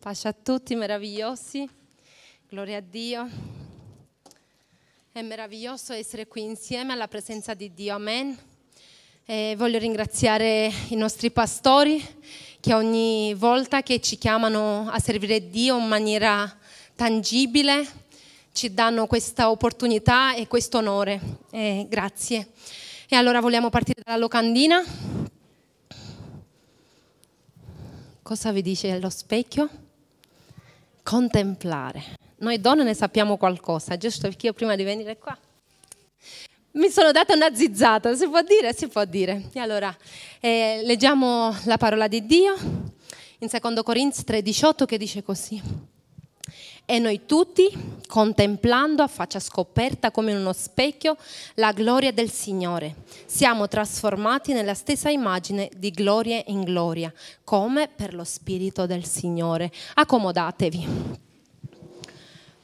Pace a tutti, meravigliosi, gloria a Dio. È meraviglioso essere qui insieme alla presenza di Dio, amen. E voglio ringraziare i nostri pastori che ogni volta che ci chiamano a servire Dio in maniera tangibile ci danno questa opportunità e questo onore. E grazie. E allora vogliamo partire dalla locandina. Cosa vi dice lo specchio? contemplare. Noi donne ne sappiamo qualcosa, giusto perché io prima di venire qua mi sono data una zizzata, si può dire? Si può dire. E allora, eh, leggiamo la parola di Dio in 2 Corinzi 3,18 che dice così. E noi tutti, contemplando a faccia scoperta come in uno specchio la gloria del Signore, siamo trasformati nella stessa immagine di gloria in gloria, come per lo Spirito del Signore. Accomodatevi.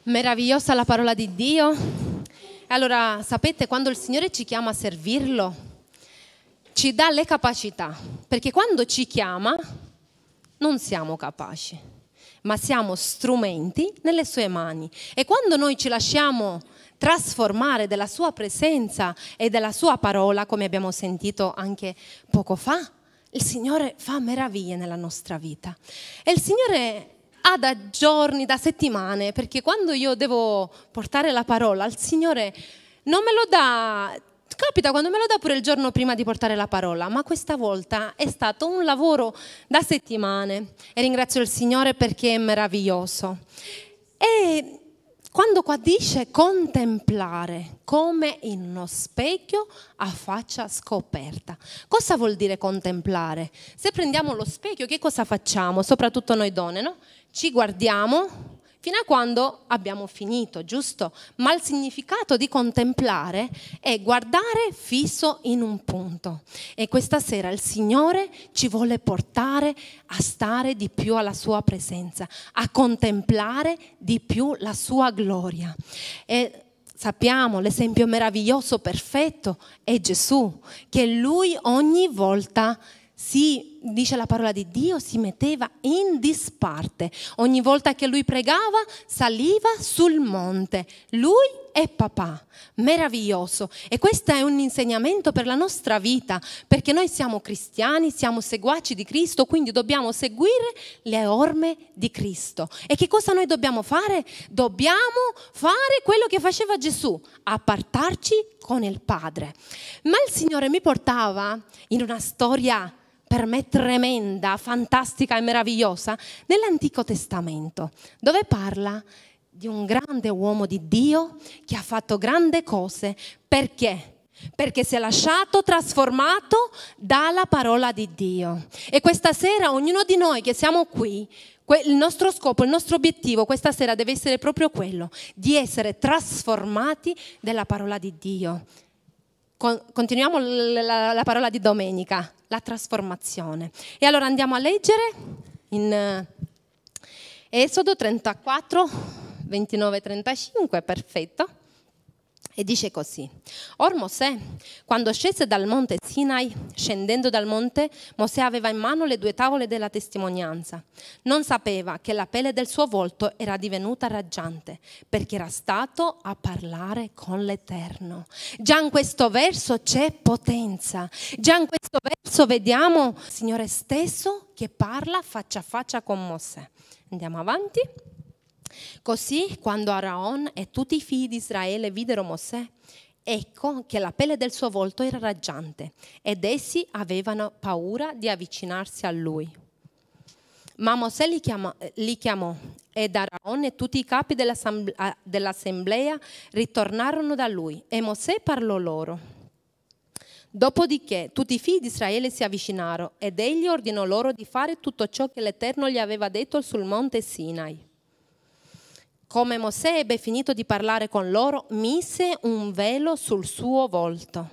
Meravigliosa la parola di Dio. Allora, sapete, quando il Signore ci chiama a servirlo, ci dà le capacità, perché quando ci chiama non siamo capaci ma siamo strumenti nelle sue mani. E quando noi ci lasciamo trasformare della sua presenza e della sua parola, come abbiamo sentito anche poco fa, il Signore fa meraviglie nella nostra vita. E il Signore ha da giorni, da settimane, perché quando io devo portare la parola al Signore non me lo dà capita quando me lo dà pure il giorno prima di portare la parola, ma questa volta è stato un lavoro da settimane e ringrazio il Signore perché è meraviglioso. E quando qua dice contemplare come in uno specchio a faccia scoperta. Cosa vuol dire contemplare? Se prendiamo lo specchio, che cosa facciamo? Soprattutto noi donne, no? Ci guardiamo, fino a quando abbiamo finito, giusto? Ma il significato di contemplare è guardare fisso in un punto. E questa sera il Signore ci vuole portare a stare di più alla sua presenza, a contemplare di più la sua gloria. E sappiamo l'esempio meraviglioso, perfetto, è Gesù, che lui ogni volta si dice la parola di Dio, si metteva in disparte. Ogni volta che lui pregava, saliva sul monte. Lui e papà. Meraviglioso. E questo è un insegnamento per la nostra vita, perché noi siamo cristiani, siamo seguaci di Cristo, quindi dobbiamo seguire le orme di Cristo. E che cosa noi dobbiamo fare? Dobbiamo fare quello che faceva Gesù, appartarci con il Padre. Ma il Signore mi portava in una storia per me tremenda, fantastica e meravigliosa nell'Antico Testamento, dove parla di un grande uomo di Dio che ha fatto grandi cose. Perché? perché si è lasciato trasformato dalla parola di Dio. E questa sera ognuno di noi che siamo qui, il nostro scopo, il nostro obiettivo questa sera deve essere proprio quello, di essere trasformati dalla parola di Dio. Continuiamo la, parola di domenica la trasformazione. E allora andiamo a leggere in eh, Esodo 34, 29-35, perfetto. E dice così, Or Mosè, quando scese dal monte Sinai, scendendo dal monte, Mosè aveva in mano le due tavole della testimonianza. Non sapeva che la pelle del suo volto era divenuta raggiante, perché era stato a parlare con l'Eterno. Già in questo verso c'è potenza, già in questo verso vediamo il Signore stesso che parla faccia a faccia con Mosè. Andiamo avanti. Così quando Araon e tutti i figli di Israele videro Mosè, ecco che la pelle del suo volto era raggiante ed essi avevano paura di avvicinarsi a lui. Ma Mosè li chiamò, li chiamò ed Araon e tutti i capi dell'assemblea, dell'assemblea ritornarono da lui e Mosè parlò loro. Dopodiché tutti i figli di Israele si avvicinarono ed egli ordinò loro di fare tutto ciò che l'Eterno gli aveva detto sul monte Sinai. Come Mosè ebbe finito di parlare con loro, mise un velo sul suo volto.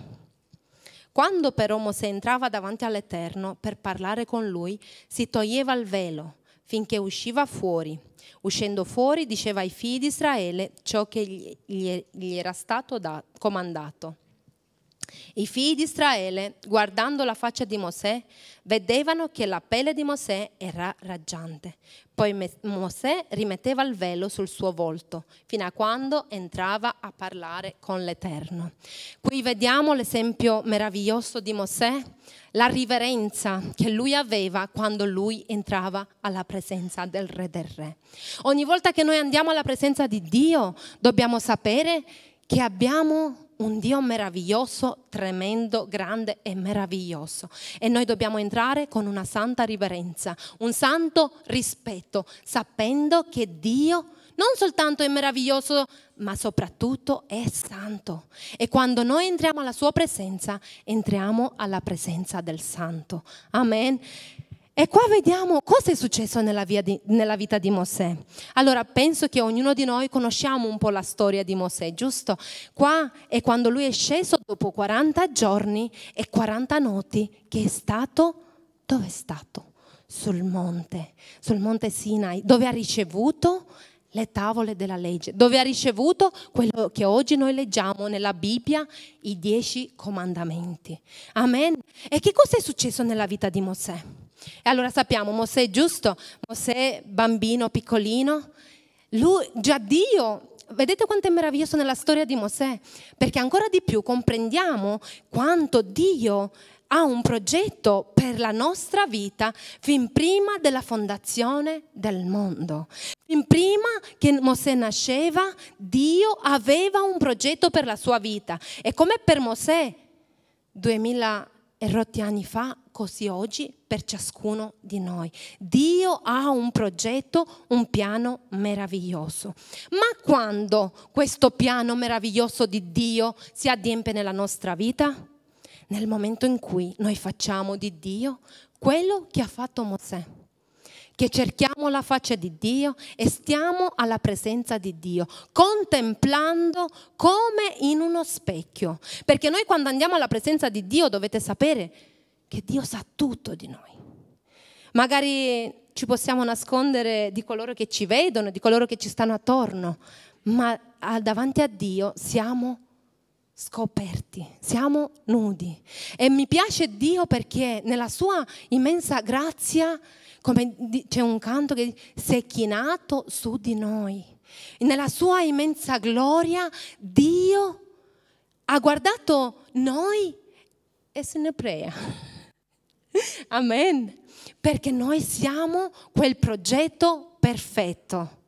Quando però Mosè entrava davanti all'Eterno per parlare con lui, si toglieva il velo finché usciva fuori. Uscendo fuori diceva ai figli di Israele ciò che gli era stato comandato. I figli di Israele, guardando la faccia di Mosè, vedevano che la pelle di Mosè era raggiante. Poi Mosè rimetteva il velo sul suo volto, fino a quando entrava a parlare con l'Eterno. Qui vediamo l'esempio meraviglioso di Mosè, la riverenza che lui aveva quando lui entrava alla presenza del Re del Re. Ogni volta che noi andiamo alla presenza di Dio, dobbiamo sapere che abbiamo un Dio meraviglioso, tremendo, grande e meraviglioso. E noi dobbiamo entrare con una santa riverenza, un santo rispetto, sapendo che Dio non soltanto è meraviglioso, ma soprattutto è santo. E quando noi entriamo alla sua presenza, entriamo alla presenza del santo. Amen. E qua vediamo cosa è successo nella, di, nella, vita di Mosè. Allora, penso che ognuno di noi conosciamo un po' la storia di Mosè, giusto? Qua è quando lui è sceso dopo 40 giorni e 40 notti che è stato, dove è stato? Sul monte, sul monte Sinai, dove ha ricevuto le tavole della legge, dove ha ricevuto quello che oggi noi leggiamo nella Bibbia, i dieci comandamenti. Amen. E che cosa è successo nella vita di Mosè? E allora sappiamo, Mosè è giusto, Mosè bambino piccolino, lui già Dio vedete quanto è meraviglioso nella storia di Mosè, perché ancora di più comprendiamo quanto Dio ha un progetto per la nostra vita fin prima della fondazione del mondo. Fin prima che Mosè nasceva, Dio aveva un progetto per la sua vita. E come per Mosè, 2000 e rotti anni fa, così oggi, per ciascuno di noi. Dio ha un progetto, un piano meraviglioso. Ma quando questo piano meraviglioso di Dio si addiempie nella nostra vita? Nel momento in cui noi facciamo di Dio quello che ha fatto Mosè che cerchiamo la faccia di Dio e stiamo alla presenza di Dio, contemplando come in uno specchio. Perché noi quando andiamo alla presenza di Dio dovete sapere che Dio sa tutto di noi. Magari ci possiamo nascondere di coloro che ci vedono, di coloro che ci stanno attorno, ma davanti a Dio siamo scoperti, siamo nudi. E mi piace Dio perché nella sua immensa grazia come c'è un canto che si è chinato su di noi. nella sua immensa gloria Dio ha guardato noi e se ne prega. Amen. Perché noi siamo quel progetto perfetto.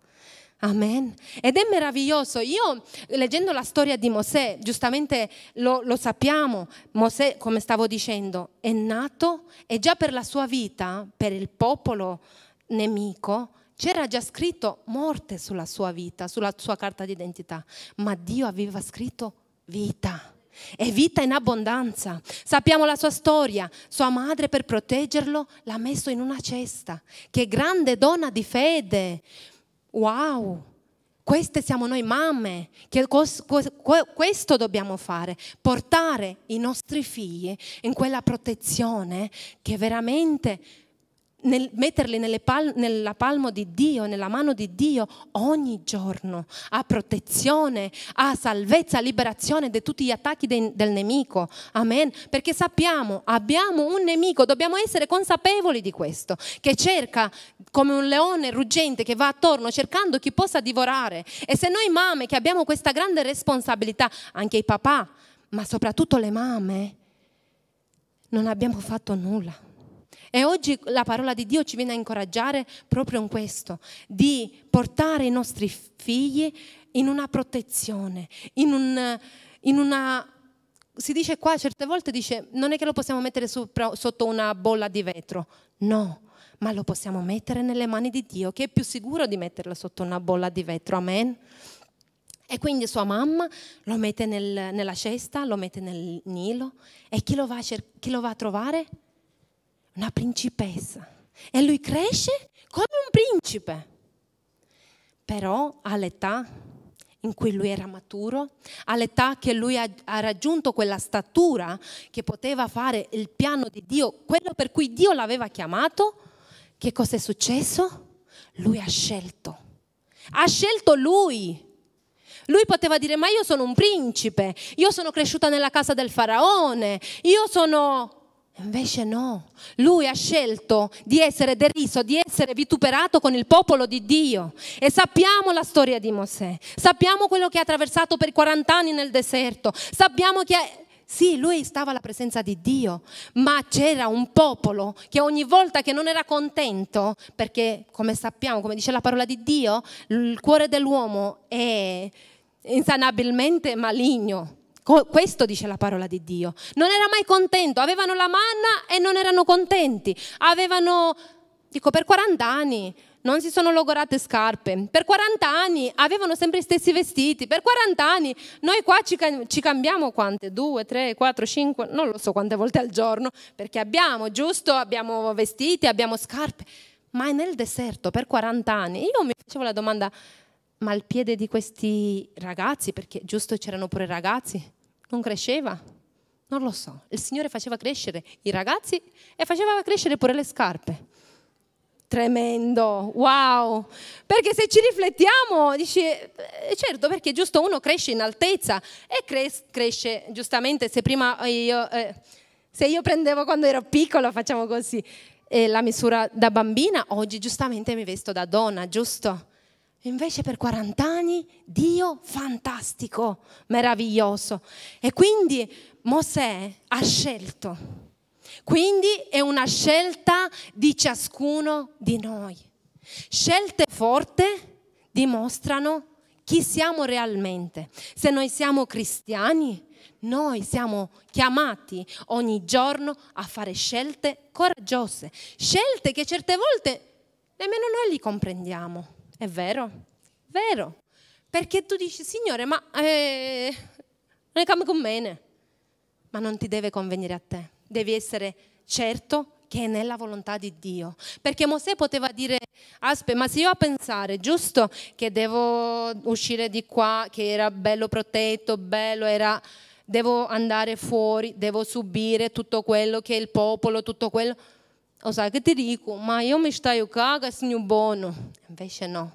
Amen. Ed è meraviglioso. Io leggendo la storia di Mosè, giustamente lo, lo, sappiamo, Mosè, come stavo dicendo, è nato e già per la sua vita, per il popolo nemico, c'era già scritto morte sulla sua vita, sulla sua carta d'identità, ma Dio aveva scritto vita. E vita in abbondanza. Sappiamo la sua storia. Sua madre per proteggerlo l'ha messo in una cesta. Che grande donna di fede wow, queste siamo noi mamme, questo dobbiamo fare, portare i nostri figli in quella protezione che veramente nel metterli pal- nella palma di Dio, nella mano di Dio ogni giorno, a protezione, a salvezza, a liberazione da tutti gli attacchi de- del nemico. Amen. Perché sappiamo, abbiamo un nemico, dobbiamo essere consapevoli di questo, che cerca come un leone ruggente che va attorno cercando chi possa divorare. E se noi mamme che abbiamo questa grande responsabilità, anche i papà, ma soprattutto le mamme, non abbiamo fatto nulla e oggi la parola di Dio ci viene a incoraggiare proprio in questo, di portare i nostri figli in una protezione, in, un, in una... Si dice qua, certe volte dice, non è che lo possiamo mettere sopra, sotto una bolla di vetro, no, ma lo possiamo mettere nelle mani di Dio, che è più sicuro di metterlo sotto una bolla di vetro, amen. E quindi sua mamma lo mette nel, nella cesta, lo mette nel Nilo e chi lo va a, chi lo va a trovare? una principessa e lui cresce come un principe. Però all'età in cui lui era maturo, all'età che lui ha, raggiunto quella statura che poteva fare il piano di Dio, quello per cui Dio l'aveva chiamato, che cosa è successo? Lui ha scelto. Ha scelto lui. Lui poteva dire, ma io sono un principe, io sono cresciuta nella casa del faraone, io sono Invece no, lui ha scelto di essere deriso, di essere vituperato con il popolo di Dio. E sappiamo la storia di Mosè, sappiamo quello che ha attraversato per 40 anni nel deserto, sappiamo che... Sì, lui stava alla presenza di Dio, ma c'era un popolo che ogni volta che non era contento, perché come sappiamo, come dice la parola di Dio, il cuore dell'uomo è insanabilmente maligno. Questo dice la parola di Dio. Non era mai contento, avevano la manna e non erano contenti. Avevano, dico, per 40 anni non si sono logorate scarpe, per 40 anni avevano sempre gli stessi vestiti, per 40 anni noi qua ci, ci cambiamo quante? 2, 3, 4, 5, non lo so quante volte al giorno, perché abbiamo, giusto, abbiamo vestiti, abbiamo scarpe. Ma è nel deserto per 40 anni, io mi facevo la domanda, ma il piede di questi ragazzi, perché giusto c'erano pure ragazzi, non cresceva. Non lo so, il Signore faceva crescere i ragazzi e faceva crescere pure le scarpe. Tremendo, wow! Perché se ci riflettiamo, dici, eh, certo, perché giusto uno cresce in altezza e cres- cresce giustamente se prima io, eh, se io prendevo quando ero piccola, facciamo così, eh, la misura da bambina, oggi giustamente mi vesto da donna, giusto? Invece per 40 anni Dio fantastico, meraviglioso. E quindi Mosè ha scelto. Quindi è una scelta di ciascuno di noi. Scelte forti dimostrano chi siamo realmente. Se noi siamo cristiani, noi siamo chiamati ogni giorno a fare scelte coraggiose, scelte che certe volte nemmeno noi li comprendiamo. È vero, vero. Perché tu dici, Signore, ma eh, non è come con me. Ma non ti deve convenire a te. Devi essere certo che è nella volontà di Dio. Perché Mosè poteva dire, aspe, ma se io a pensare, giusto, che devo uscire di qua, che era bello protetto, bello, era, devo andare fuori, devo subire tutto quello che è il popolo, tutto quello o sai che ti dico, ma io mi stai a caga, signor buono. Invece no,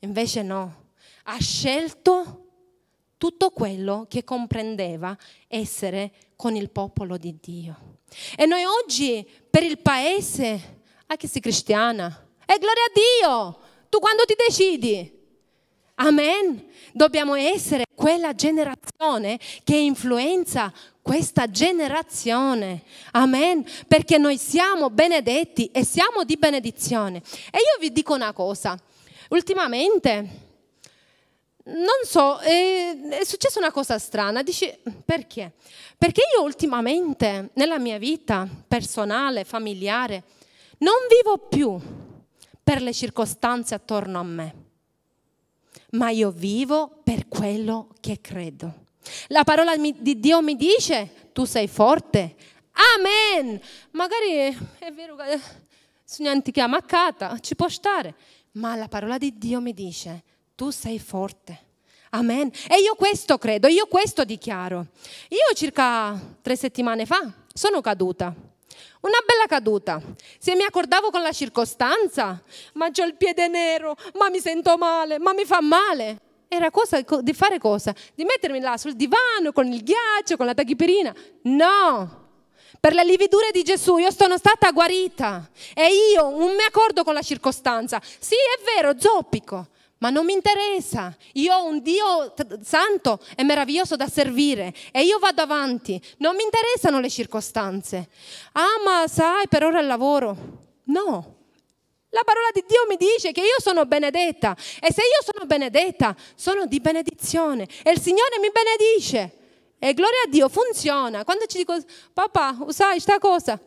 invece no. Ha scelto tutto quello che comprendeva essere con il popolo di Dio. E noi oggi per il paese, anche ah, se cristiana, è eh, gloria a Dio. Tu quando ti decidi, Amen. Dobbiamo essere quella generazione che influenza questa generazione. Amen. Perché noi siamo benedetti e siamo di benedizione. E io vi dico una cosa. Ultimamente, non so, eh, è, successa una cosa strana. Dici, perché? Perché io ultimamente, nella mia vita personale, familiare, non vivo più per le circostanze attorno a me ma io vivo per quello che credo. La parola di Dio mi dice, tu sei forte. Amen. Magari è vero che sono antica maccata, ci può stare, ma la parola di Dio mi dice, tu sei forte. Amen. E io questo credo, io questo dichiaro. Io circa tre settimane fa sono caduta. Una bella caduta. Se mi accordavo con la circostanza, ma ho il piede nero, ma mi sento male, ma mi fa male. Era cosa di fare cosa? Di mettermi là sul divano con il ghiaccio, con la tachipirina. No! Per le lividure di Gesù io sono stata guarita e io non mi accordo con la circostanza. Sì, è vero, zoppico, ma non mi interessa, io ho un Dio santo e meraviglioso da servire e io vado avanti, non mi interessano le circostanze. Ah, ma sai, per ora il lavoro. No, la parola di Dio mi dice che io sono benedetta e se io sono benedetta sono di benedizione e il Signore mi benedice. E gloria a Dio, funziona. Quando ci dico, papà, usai sta cosa,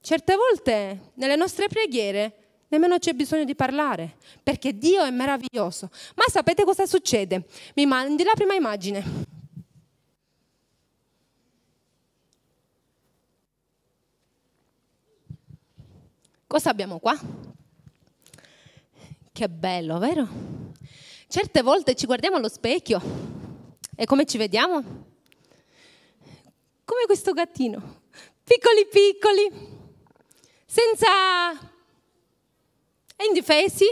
certe volte nelle nostre preghiere Nemmeno c'è bisogno di parlare, perché Dio è meraviglioso. Ma sapete cosa succede? Mi mandi la prima immagine. Cosa abbiamo qua? Che bello, vero? Certe volte ci guardiamo allo specchio e come ci vediamo? Come questo gattino, piccoli piccoli, senza e indifesi,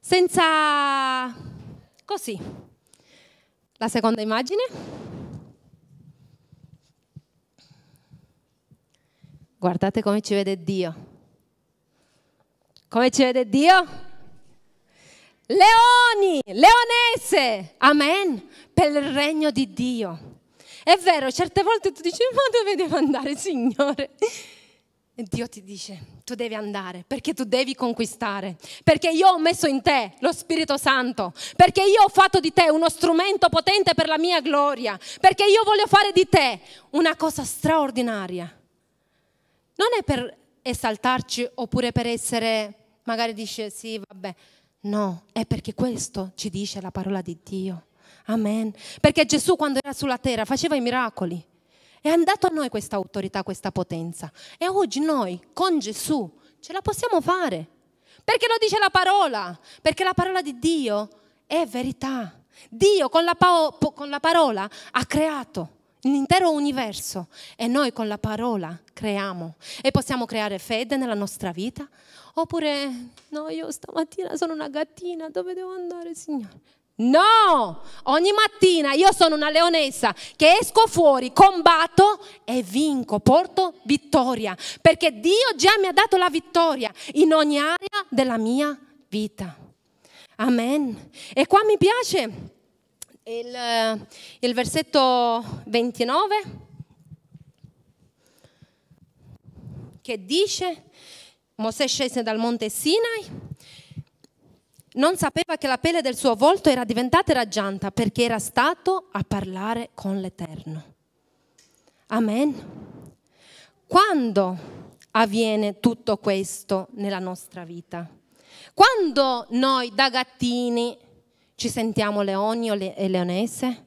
senza così. La seconda immagine. Guardate come ci vede Dio. Come ci vede Dio? Leoni, leonesse, amen, per il regno di Dio. È vero, certe volte tu dici, ma dove devo andare, Signore? E Dio ti dice, tu devi andare, perché tu devi conquistare, perché io ho messo in te lo Spirito Santo, perché io ho fatto di te uno strumento potente per la mia gloria, perché io voglio fare di te una cosa straordinaria. Non è per esaltarci oppure per essere, magari dice sì, vabbè, no, è perché questo ci dice la parola di Dio. Amen. Perché Gesù quando era sulla terra faceva i miracoli. È andato a noi questa autorità, questa potenza. E oggi noi, con Gesù, ce la possiamo fare. Perché lo dice la parola? Perché la parola di Dio è verità. Dio con la, pa- con la parola ha creato l'intero universo e noi con la parola creiamo e possiamo creare fede nella nostra vita oppure no io stamattina sono una gattina dove devo andare signore No, ogni mattina io sono una leonessa che esco fuori, combatto e vinco, porto vittoria, perché Dio già mi ha dato la vittoria in ogni area della mia vita. Amen. E qua mi piace il, il versetto 29 che dice, Mosè scese dal monte Sinai non sapeva che la pelle del suo volto era diventata raggianta perché era stato a parlare con l'Eterno. Amen. Quando avviene tutto questo nella nostra vita? Quando noi da gattini ci sentiamo leoni e leonese?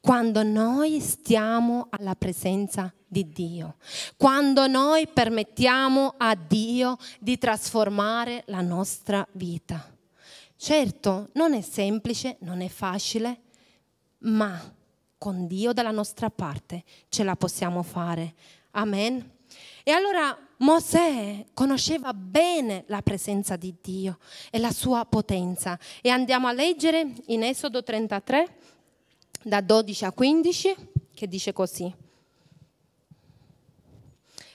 Quando noi stiamo alla presenza di Dio, quando noi permettiamo a Dio di trasformare la nostra vita. Certo, non è semplice, non è facile, ma con Dio dalla nostra parte ce la possiamo fare. Amen. E allora Mosè conosceva bene la presenza di Dio e la sua potenza. E andiamo a leggere in Esodo 33, da 12 a 15, che dice così.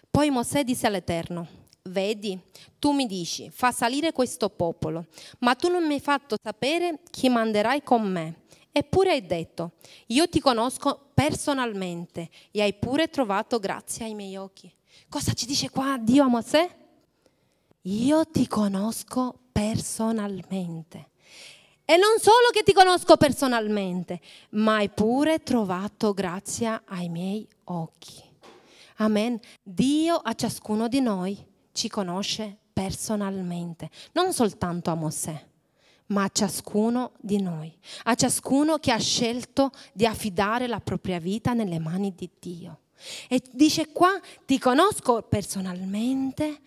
Poi Mosè disse all'Eterno, vedi, tu mi dici, fa salire questo popolo, ma tu non mi hai fatto sapere chi manderai con me. Eppure hai detto, io ti conosco personalmente e hai pure trovato grazia ai miei occhi. Cosa ci dice qua Dio a Mosè? Io ti conosco personalmente. E non solo che ti conosco personalmente, ma hai pure trovato grazia ai miei occhi. Amen. Dio a ciascuno di noi ci conosce personalmente, non soltanto a Mosè, ma a ciascuno di noi, a ciascuno che ha scelto di affidare la propria vita nelle mani di Dio. E dice qua, ti conosco personalmente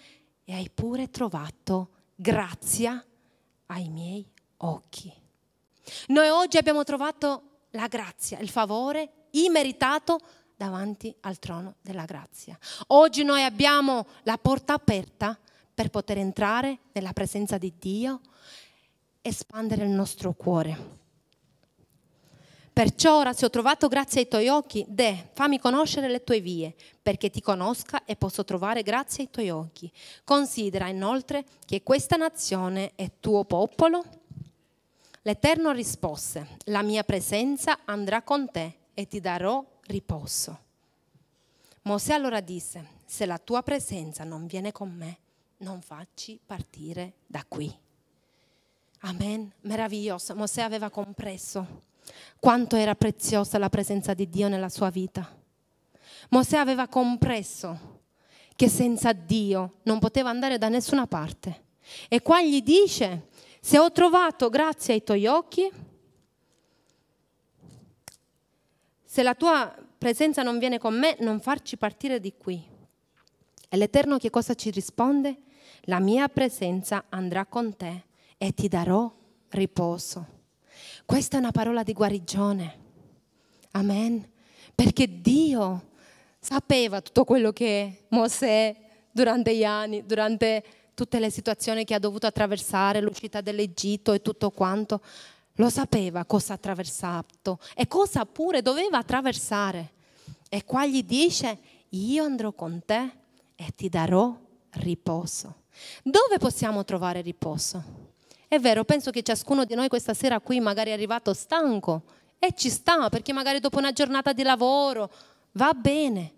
e hai pure trovato grazia ai miei occhi. Noi oggi abbiamo trovato la grazia, il favore immeritato davanti al trono della grazia. Oggi noi abbiamo la porta aperta per poter entrare nella presenza di Dio, espandere il nostro cuore. Perciò ora se ho trovato grazia ai tuoi occhi, de, fammi conoscere le tue vie, perché ti conosca e posso trovare grazia ai tuoi occhi. Considera inoltre che questa nazione è tuo popolo. L'Eterno rispose, la mia presenza andrà con te e ti darò riposo. Mosè allora disse, se la tua presenza non viene con me, non facci partire da qui. Amen, meraviglioso. Mosè aveva compreso quanto era preziosa la presenza di Dio nella sua vita. Mosè aveva compreso che senza Dio non poteva andare da nessuna parte. E qua gli dice, se ho trovato grazie ai tuoi occhi, Se la tua presenza non viene con me, non farci partire di qui. E l'Eterno che cosa ci risponde? La mia presenza andrà con te e ti darò riposo. Questa è una parola di guarigione. Amen. Perché Dio sapeva tutto quello che Mosè durante gli anni, durante tutte le situazioni che ha dovuto attraversare, l'uscita dell'Egitto e tutto quanto lo sapeva cosa ha attraversato e cosa pure doveva attraversare. E qua gli dice, io andrò con te e ti darò riposo. Dove possiamo trovare riposo? È vero, penso che ciascuno di noi questa sera qui magari è arrivato stanco e ci sta, perché magari dopo una giornata di lavoro va bene,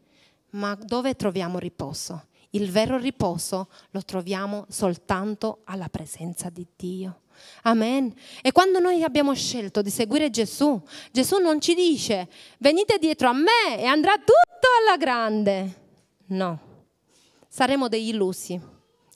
ma dove troviamo riposo? Il vero riposo lo troviamo soltanto alla presenza di Dio. Amen. E quando noi abbiamo scelto di seguire Gesù, Gesù non ci dice venite dietro a me e andrà tutto alla grande. No, saremo degli illusi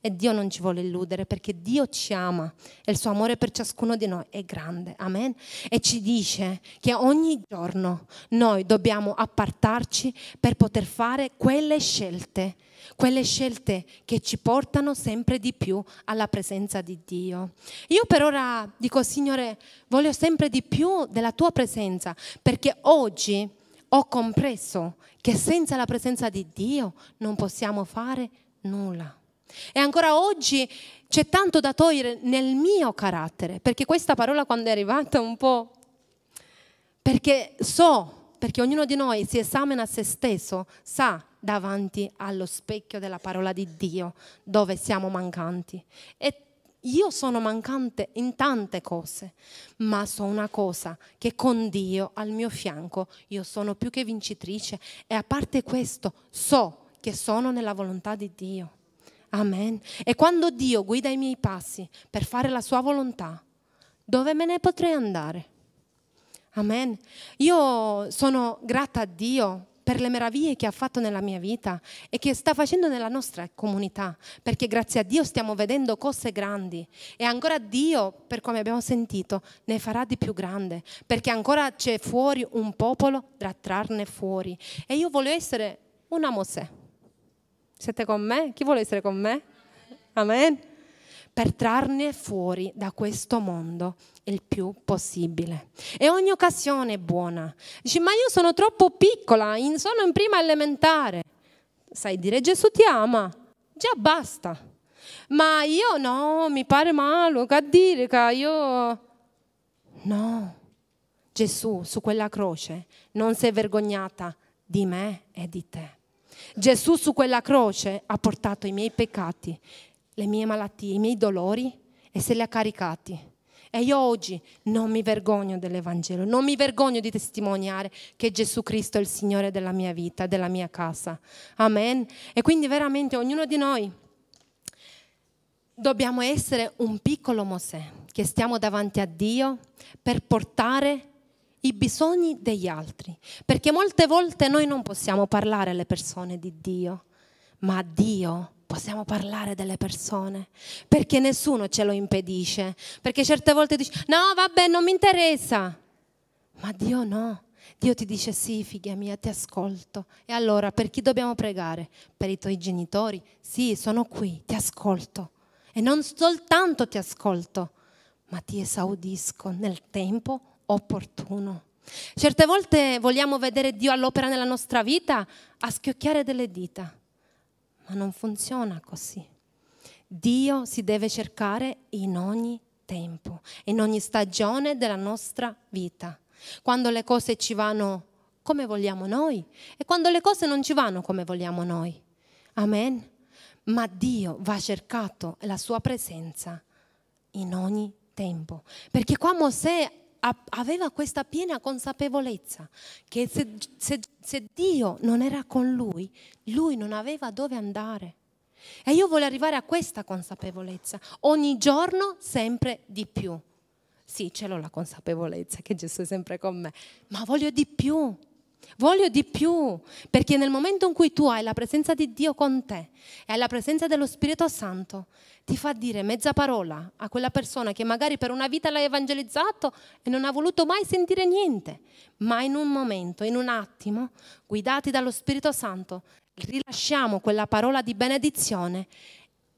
e Dio non ci vuole illudere perché Dio ci ama e il suo amore per ciascuno di noi è grande. Amen. E ci dice che ogni giorno noi dobbiamo appartarci per poter fare quelle scelte, quelle scelte che ci portano sempre di più alla presenza di Dio. Io per ora dico, Signore, voglio sempre di più della tua presenza perché oggi ho compreso che senza la presenza di Dio non possiamo fare nulla. E ancora oggi c'è tanto da togliere nel mio carattere, perché questa parola quando è arrivata un po'... Perché so, perché ognuno di noi si esamina a se stesso, sa davanti allo specchio della parola di Dio dove siamo mancanti. E io sono mancante in tante cose, ma so una cosa, che con Dio al mio fianco io sono più che vincitrice e a parte questo so che sono nella volontà di Dio. Amen. E quando Dio guida i miei passi per fare la sua volontà, dove me ne potrei andare? Amen. Io sono grata a Dio per le meraviglie che ha fatto nella mia vita e che sta facendo nella nostra comunità, perché grazie a Dio stiamo vedendo cose grandi e ancora Dio, per come abbiamo sentito, ne farà di più grande, perché ancora c'è fuori un popolo da trarne fuori. E io voglio essere una Mosè. Siete con me? Chi vuole essere con me? Amen. Per trarne fuori da questo mondo il più possibile. E ogni occasione è buona. Dici, ma io sono troppo piccola, in, sono in prima elementare. Sai dire Gesù ti ama, già basta. Ma io no, mi pare male, che a dire che io... No, Gesù su quella croce non si è vergognata di me e di te. Gesù su quella croce ha portato i miei peccati, le mie malattie, i miei dolori e se li ha caricati. E io oggi non mi vergogno dell'Evangelo, non mi vergogno di testimoniare che Gesù Cristo è il Signore della mia vita, della mia casa. Amen. E quindi veramente ognuno di noi dobbiamo essere un piccolo Mosè che stiamo davanti a Dio per portare i bisogni degli altri, perché molte volte noi non possiamo parlare alle persone di Dio, ma a Dio possiamo parlare delle persone, perché nessuno ce lo impedisce, perché certe volte dici no, vabbè, non mi interessa, ma Dio no. Dio ti dice sì, figlia mia, ti ascolto. E allora per chi dobbiamo pregare? Per i tuoi genitori? Sì, sono qui, ti ascolto. E non soltanto ti ascolto, ma ti esaudisco nel tempo opportuno. Certe volte vogliamo vedere Dio all'opera nella nostra vita a schiocchiare delle dita, ma non funziona così. Dio si deve cercare in ogni tempo, in ogni stagione della nostra vita, quando le cose ci vanno come vogliamo noi e quando le cose non ci vanno come vogliamo noi. Amen. Ma Dio va cercato la sua presenza in ogni tempo. Perché qua Mosè aveva questa piena consapevolezza che se, se, se Dio non era con lui, lui non aveva dove andare. E io voglio arrivare a questa consapevolezza, ogni giorno sempre di più. Sì, ce l'ho la consapevolezza che Gesù è sempre con me, ma voglio di più. Voglio di più, perché nel momento in cui tu hai la presenza di Dio con te e hai la presenza dello Spirito Santo, ti fa dire mezza parola a quella persona che magari per una vita l'hai evangelizzato e non ha voluto mai sentire niente, ma in un momento, in un attimo, guidati dallo Spirito Santo, rilasciamo quella parola di benedizione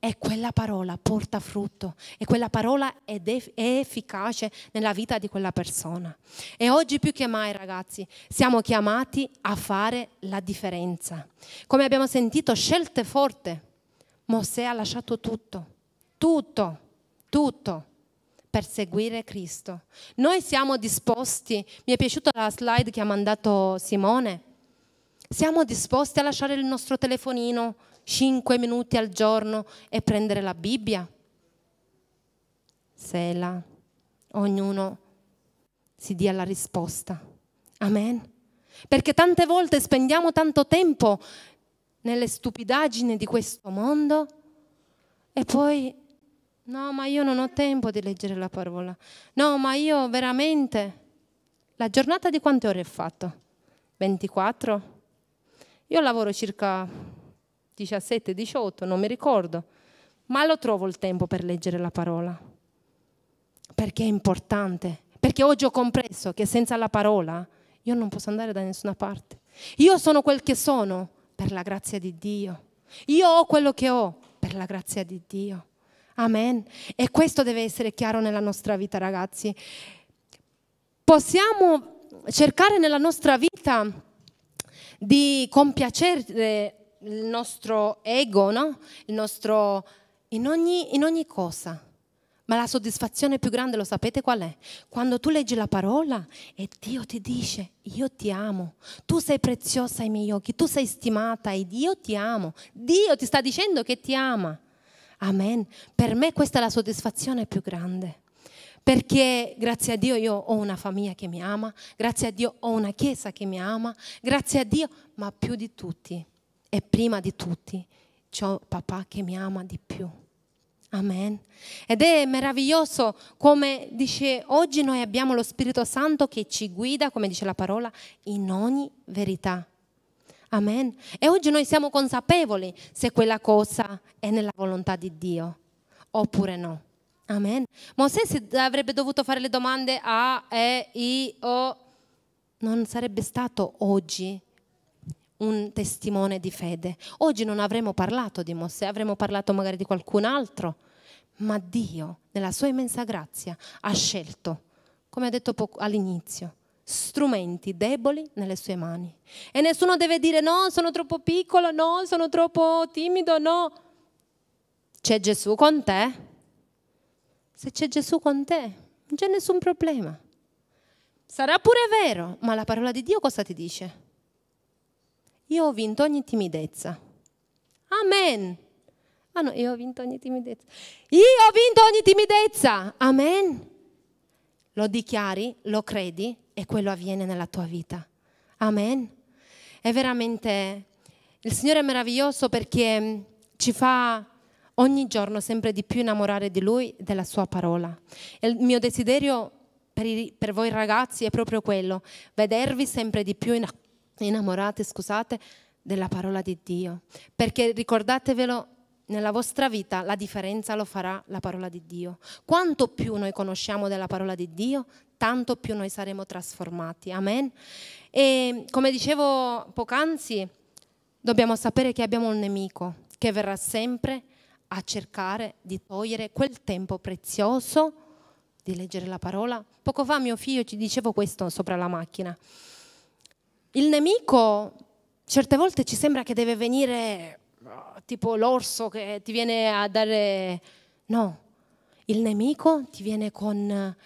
e quella parola porta frutto e quella parola è, è efficace nella vita di quella persona. E oggi più che mai ragazzi siamo chiamati a fare la differenza. Come abbiamo sentito, scelte forti. Mosè ha lasciato tutto, tutto, tutto per seguire Cristo. Noi siamo disposti, mi è piaciuta la slide che ha mandato Simone, siamo disposti a lasciare il nostro telefonino, cinque minuti al giorno e prendere la Bibbia? Sela, ognuno si dia la risposta. Amen. Perché tante volte spendiamo tanto tempo nelle stupidaggini di questo mondo e poi no, ma io non ho tempo di leggere la parola. No, ma io veramente la giornata di quante ore ho fatto? 24? Io lavoro circa 17, 18, non mi ricordo, ma lo trovo il tempo per leggere la parola, perché è importante, perché oggi ho compreso che senza la parola io non posso andare da nessuna parte. Io sono quel che sono per la grazia di Dio. Io ho quello che ho per la grazia di Dio. Amen. E questo deve essere chiaro nella nostra vita, ragazzi. Possiamo cercare nella nostra vita di compiacere il nostro ego, no? il nostro, in, ogni, in ogni cosa. Ma la soddisfazione più grande lo sapete qual è? Quando tu leggi la parola e Dio ti dice io ti amo, tu sei preziosa ai miei occhi, tu sei stimata ed io ti amo, Dio ti sta dicendo che ti ama. Amen. Per me questa è la soddisfazione più grande. Perché grazie a Dio io ho una famiglia che mi ama, grazie a Dio ho una chiesa che mi ama, grazie a Dio, ma più di tutti e prima di tutti c'ho papà che mi ama di più. Amen. Ed è meraviglioso come dice oggi noi abbiamo lo Spirito Santo che ci guida, come dice la parola, in ogni verità. Amen. E oggi noi siamo consapevoli se quella cosa è nella volontà di Dio oppure no. Amen. Mosè avrebbe dovuto fare le domande A, E, I, O. Non sarebbe stato oggi un testimone di fede. Oggi non avremo parlato di Mosè, avremmo parlato magari di qualcun altro, ma Dio, nella sua immensa grazia, ha scelto, come ha detto all'inizio, strumenti deboli nelle sue mani. E nessuno deve dire no, sono troppo piccolo, no, sono troppo timido, no. C'è Gesù con te? Se c'è Gesù con te, non c'è nessun problema. Sarà pure vero, ma la parola di Dio cosa ti dice? Io ho vinto ogni timidezza. Amen. Ah no, io ho vinto ogni timidezza. Io ho vinto ogni timidezza. Amen. Lo dichiari, lo credi e quello avviene nella tua vita. Amen. È veramente... Il Signore è meraviglioso perché mm, ci fa ogni giorno sempre di più innamorare di Lui e della Sua parola. Il mio desiderio per, i, per voi ragazzi è proprio quello, vedervi sempre di più in innamorate, scusate, della parola di Dio. Perché ricordatevelo, nella vostra vita la differenza lo farà la parola di Dio. Quanto più noi conosciamo della parola di Dio, tanto più noi saremo trasformati. Amen. E come dicevo poc'anzi, dobbiamo sapere che abbiamo un nemico che verrà sempre a cercare di togliere quel tempo prezioso di leggere la parola. Poco fa mio figlio ci dicevo questo sopra la macchina il nemico certe volte ci sembra che deve venire eh, tipo l'orso che ti viene a dare... No, il nemico ti viene con eh,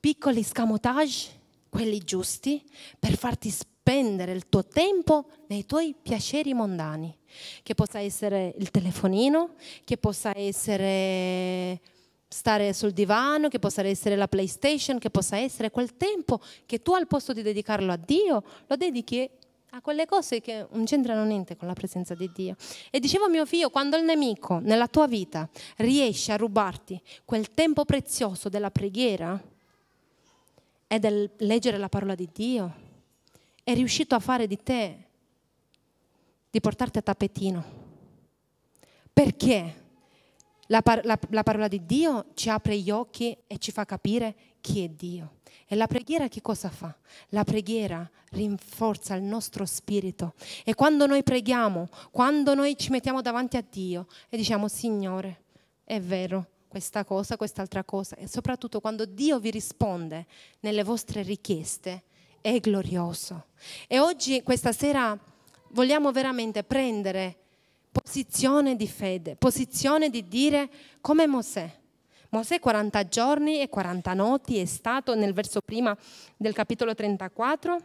piccoli scamotage, quelli giusti, per farti spendere il tuo tempo nei tuoi piaceri mondani, che possa essere il telefonino, che possa essere stare sul divano, che possa essere la PlayStation, che possa essere quel tempo che tu al posto di dedicarlo a Dio, lo dedichi a quelle cose che non c'entrano niente con la presenza di Dio. E dicevo a mio figlio, quando il nemico nella tua vita riesce a rubarti quel tempo prezioso della preghiera e del leggere la parola di Dio, è riuscito a fare di te, di portarti a tappetino. Perché? La, par- la, la, parola di Dio ci apre gli occhi e ci fa capire chi è Dio. E la preghiera che cosa fa? La preghiera rinforza il nostro spirito. E quando noi preghiamo, quando noi ci mettiamo davanti a Dio e diciamo Signore, è vero questa cosa, quest'altra cosa, e soprattutto quando Dio vi risponde nelle vostre richieste, è glorioso. E oggi, questa sera, vogliamo veramente prendere posizione di fede, posizione di dire come Mosè. Mosè 40 giorni e 40 notti è stato nel verso prima del capitolo 34.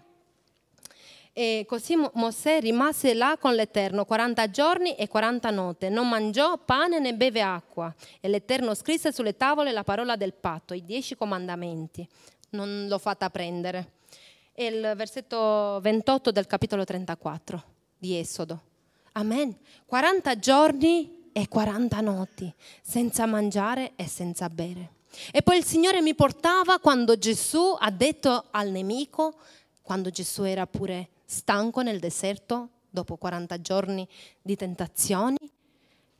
E così Mosè rimase là con l'Eterno 40 giorni e 40 notte, non mangiò pane né beve acqua e l'Eterno scrisse sulle tavole la parola del patto, i dieci comandamenti. Non l'ho fatta prendere. È il versetto 28 del capitolo 34 di Esodo. Amen. 40 giorni e 40 notti senza mangiare e senza bere. E poi il Signore mi portava quando Gesù ha detto al nemico, quando Gesù era pure stanco nel deserto, dopo 40 giorni di tentazioni,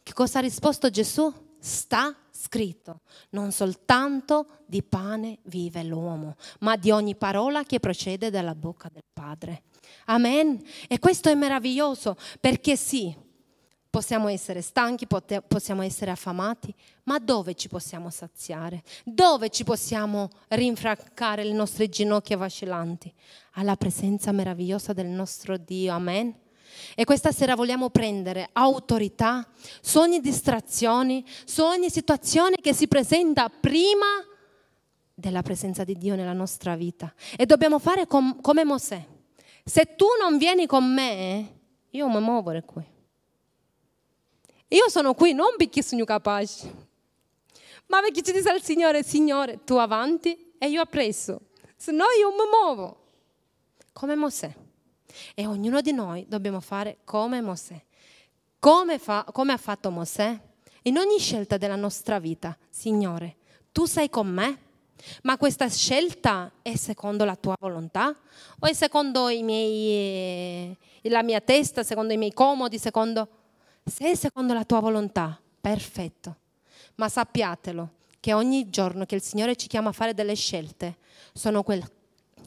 che cosa ha risposto Gesù? Sta scritto, non soltanto di pane vive l'uomo, ma di ogni parola che procede dalla bocca del Padre. Amen. E questo è meraviglioso perché sì, possiamo essere stanchi, possiamo essere affamati, ma dove ci possiamo saziare? Dove ci possiamo rinfraccare le nostre ginocchia vacillanti? Alla presenza meravigliosa del nostro Dio. Amen. E questa sera vogliamo prendere autorità su ogni distrazione, su ogni situazione che si presenta prima della presenza di Dio nella nostra vita. E dobbiamo fare com- come Mosè se tu non vieni con me, io mi muovo da qui. Io sono qui non perché sono capace, ma perché ci dice al Signore, Signore, tu avanti e io appresso, se no io mi muovo. Come Mosè. E ognuno di noi dobbiamo fare come Mosè. Come, fa, come ha fatto Mosè? In ogni scelta della nostra vita, Signore, tu sei con me? Ma questa scelta è secondo la tua volontà o è secondo miei, eh, la mia testa, secondo i miei comodi, secondo... Se è secondo la tua volontà, perfetto. Ma sappiatelo che ogni giorno che il Signore ci chiama a fare delle scelte, sono quel,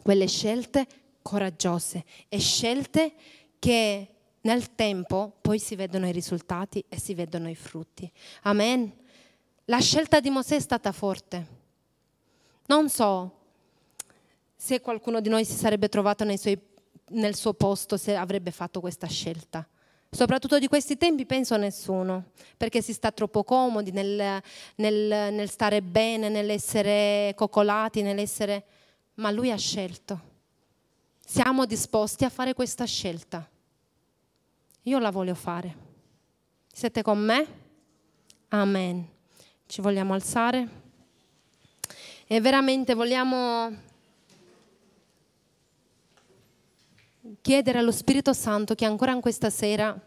quelle scelte coraggiose e scelte che nel tempo poi si vedono i risultati e si vedono i frutti. Amen. La scelta di Mosè è stata forte non so se qualcuno di noi si sarebbe trovato suoi, nel suo posto se avrebbe fatto questa scelta. Soprattutto di questi tempi penso a nessuno, perché si sta troppo comodi nel, nel, nel stare bene, nell'essere coccolati, nell'essere... Ma lui ha scelto. Siamo disposti a fare questa scelta. Io la voglio fare. Siete con me? Amen. Ci vogliamo alzare? e veramente vogliamo chiedere allo Spirito Santo che ancora in questa sera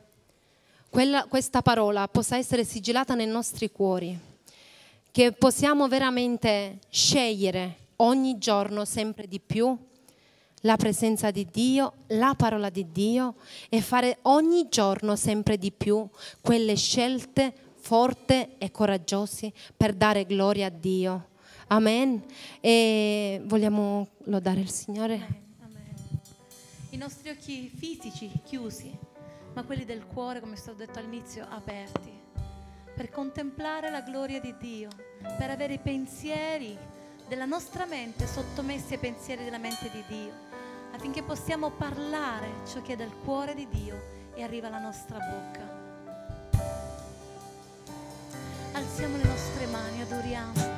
quella, questa parola possa essere sigillata nei nostri cuori, che possiamo veramente scegliere ogni giorno sempre di più la presenza di Dio, la parola di Dio e fare ogni giorno sempre di più quelle scelte forti e coraggiose per dare gloria a Dio Amen. E vogliamo lodare il Signore. Amen. I nostri occhi fisici chiusi, ma quelli del cuore, come è detto all'inizio, aperti, per contemplare la gloria di Dio, per avere i pensieri della nostra mente sottomessi ai pensieri della mente di Dio, affinché possiamo parlare ciò che è dal cuore di Dio e arriva alla nostra bocca. Alziamo le nostre mani, adoriamo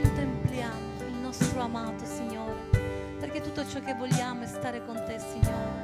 contempliamo il nostro amato Signore, perché tutto ciò che vogliamo è stare con te, Signore.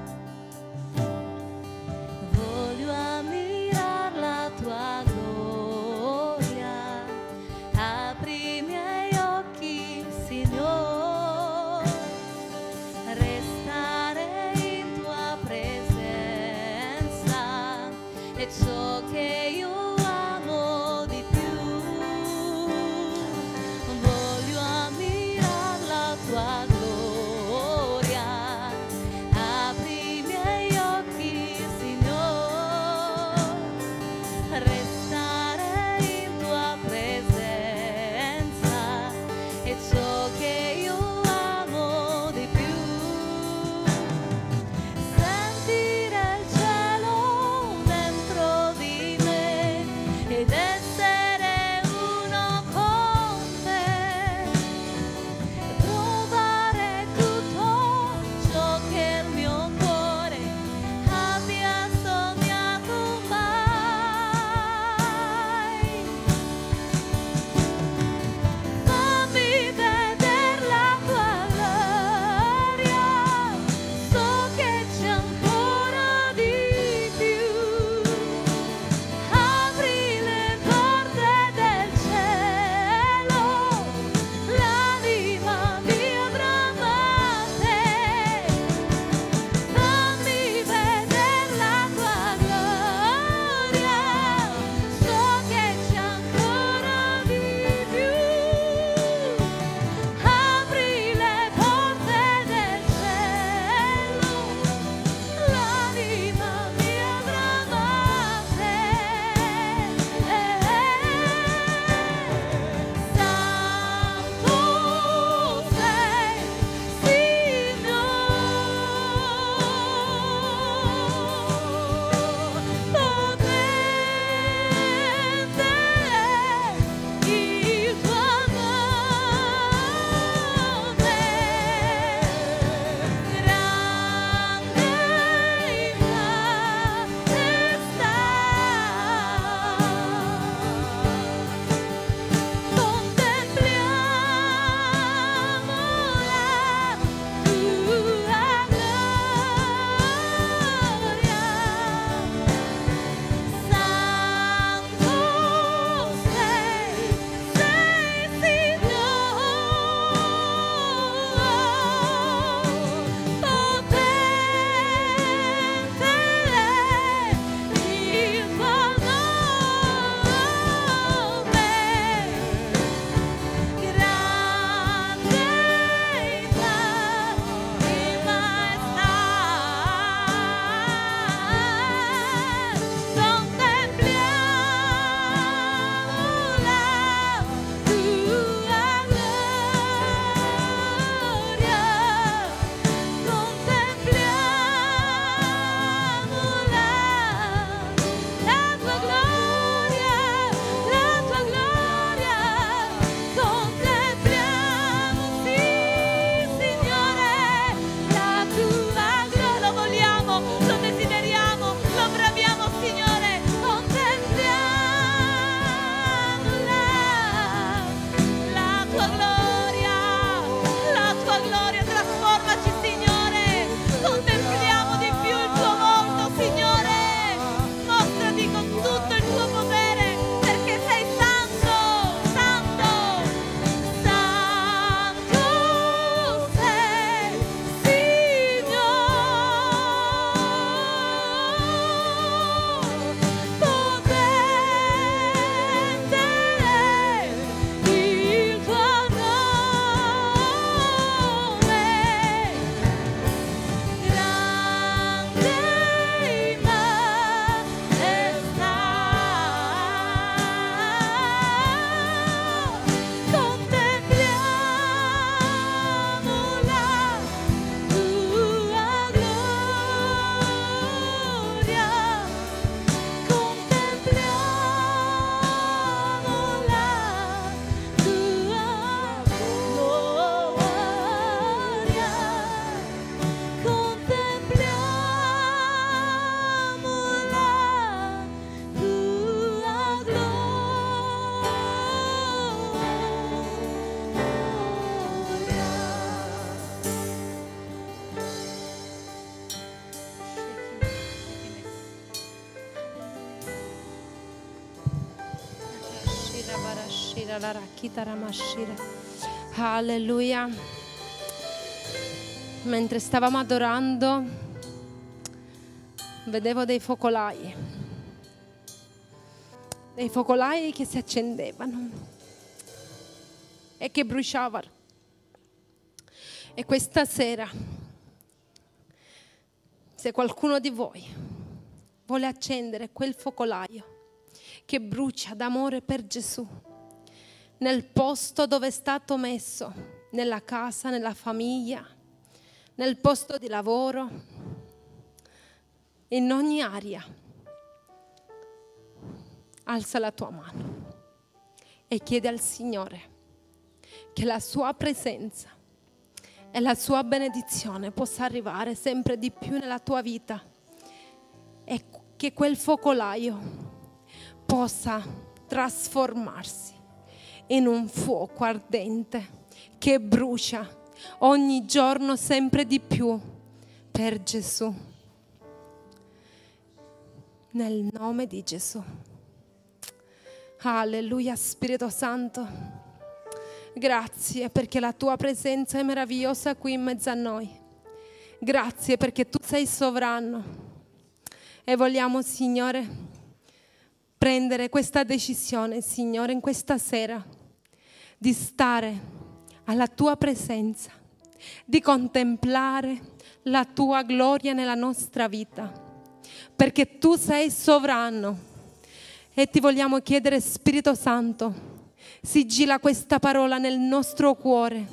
Ramashira, la Rakita Ramashira. Alleluia. Mentre stavamo adorando, vedevo dei focolai, dei focolai che si accendevano e che bruciavano. E questa sera, se qualcuno di voi vuole accendere quel focolaio che brucia d'amore per Gesù, nel posto dove è stato messo, nella casa, nella famiglia, nel posto di lavoro, in ogni area. Alza la tua mano e chiede al Signore che la sua presenza e la sua benedizione possa arrivare sempre di più nella tua vita e che quel focolaio possa trasformarsi in un fuoco ardente che brucia ogni giorno sempre di più per Gesù. Nel nome di Gesù. Alleluia Spirito Santo. Grazie perché la tua presenza è meravigliosa qui in mezzo a noi. Grazie perché tu sei sovrano e vogliamo, Signore, prendere questa decisione, Signore, in questa sera di stare alla tua presenza, di contemplare la tua gloria nella nostra vita, perché tu sei sovrano e ti vogliamo chiedere Spirito Santo, sigilla questa parola nel nostro cuore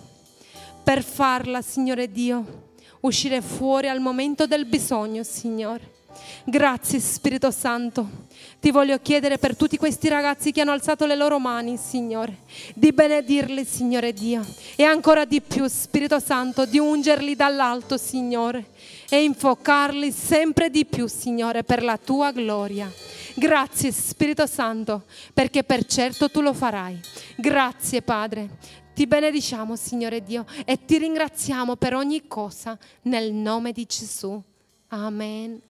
per farla, Signore Dio, uscire fuori al momento del bisogno, Signore. Grazie Spirito Santo. Ti voglio chiedere per tutti questi ragazzi che hanno alzato le loro mani, Signore, di benedirli, Signore Dio, e ancora di più, Spirito Santo, di ungerli dall'alto, Signore, e infocarli sempre di più, Signore, per la tua gloria. Grazie Spirito Santo, perché per certo tu lo farai. Grazie Padre. Ti benediciamo, Signore Dio, e ti ringraziamo per ogni cosa nel nome di Gesù. Amen.